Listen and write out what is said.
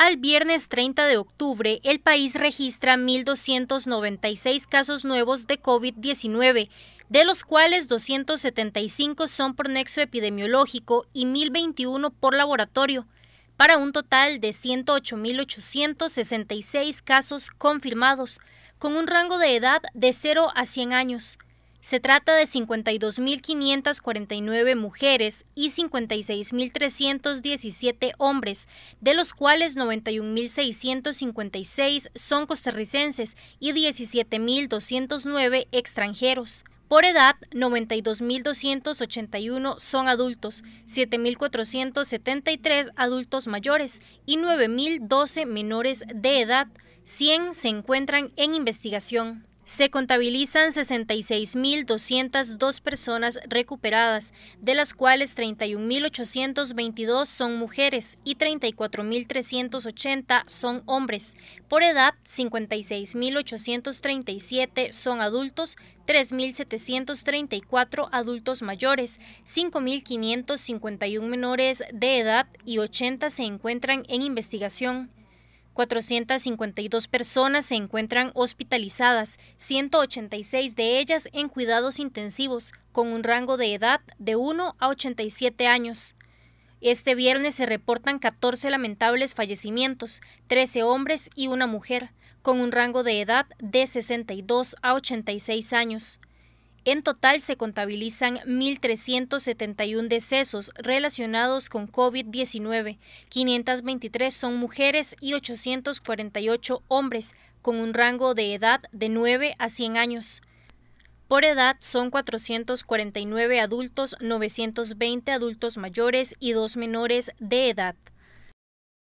Al viernes 30 de octubre, el país registra 1.296 casos nuevos de COVID-19, de los cuales 275 son por nexo epidemiológico y 1.021 por laboratorio, para un total de 108.866 casos confirmados, con un rango de edad de 0 a 100 años. Se trata de 52.549 mujeres y 56.317 hombres, de los cuales 91.656 son costarricenses y 17.209 extranjeros. Por edad, 92.281 son adultos, 7.473 adultos mayores y 9.012 menores de edad. 100 se encuentran en investigación. Se contabilizan 66.202 personas recuperadas, de las cuales 31.822 son mujeres y 34.380 son hombres. Por edad, 56.837 son adultos, 3.734 adultos mayores, 5.551 menores de edad y 80 se encuentran en investigación. 452 personas se encuentran hospitalizadas, 186 de ellas en cuidados intensivos, con un rango de edad de 1 a 87 años. Este viernes se reportan 14 lamentables fallecimientos, 13 hombres y una mujer, con un rango de edad de 62 a 86 años. En total se contabilizan 1.371 decesos relacionados con COVID-19, 523 son mujeres y 848 hombres, con un rango de edad de 9 a 100 años. Por edad son 449 adultos, 920 adultos mayores y dos menores de edad.